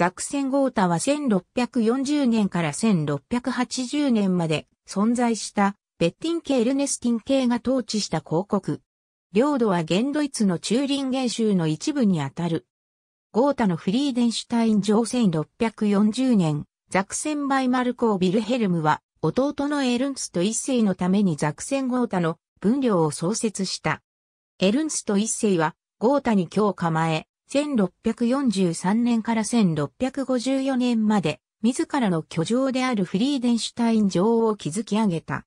ザクセンゴータは1640年から1680年まで存在したベッティン系エルネスティン系が統治した広告。領土は現ドイツのチューリンゲン州の一部にあたる。ゴータのフリーデンシュタイン城1640年、ザクセンバイマルコー・ビルヘルムは、弟のエルンスト一世のためにザクセンゴータの分領を創設した。エルンスト一世は、ゴータに今日構え、1643年から1654年まで、自らの居城であるフリーデンシュタイン城を築き上げた。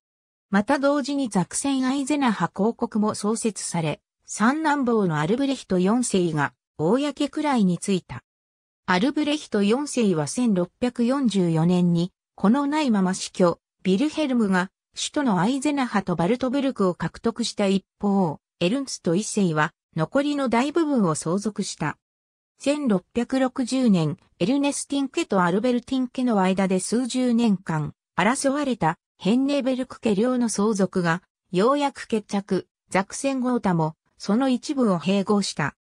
また同時にザクセン・アイゼナハ公国も創設され、三男坊のアルブレヒト4世が、公くらいについた。アルブレヒト4世は1644年に、このないまま死去、ビルヘルムが、首都のアイゼナハとバルトブルクを獲得した一方、エルンツト一世は、残りの大部分を相続した。1660年、エルネスティン家とアルベルティン家の間で数十年間、争われたヘンネベルク家領の相続が、ようやく決着、ザクセンゴータも、その一部を併合した。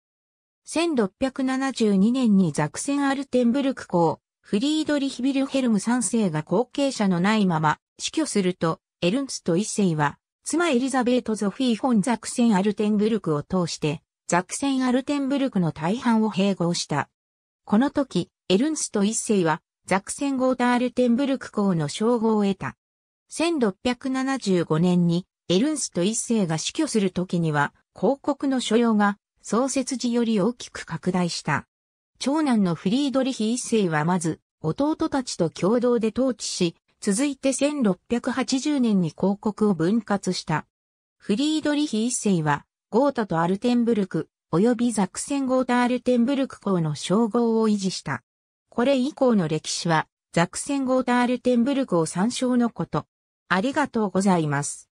1672年にザクセンアルテンブルク公、フリードリヒビルヘルム3世が後継者のないまま死去すると、エルンスト1世は妻エリザベート・ゾフィー・フォン・ザクセン・アルテンブルクを通して、ザクセン・アルテンブルクの大半を併合した。この時、エルンスト一世は、ザクセン・ゴータ・アルテンブルク公の称号を得た。1675年に、エルンスト一世が死去する時には、広告の所要が、創設時より大きく拡大した。長男のフリードリヒ一世はまず、弟たちと共同で統治し、続いて1680年に広告を分割した。フリードリヒ一世は、ゴータとアルテンブルク、及びザクセンゴータ・アルテンブルク校の称号を維持した。これ以降の歴史は、ザクセンゴータ・アルテンブルクを参照のこと。ありがとうございます。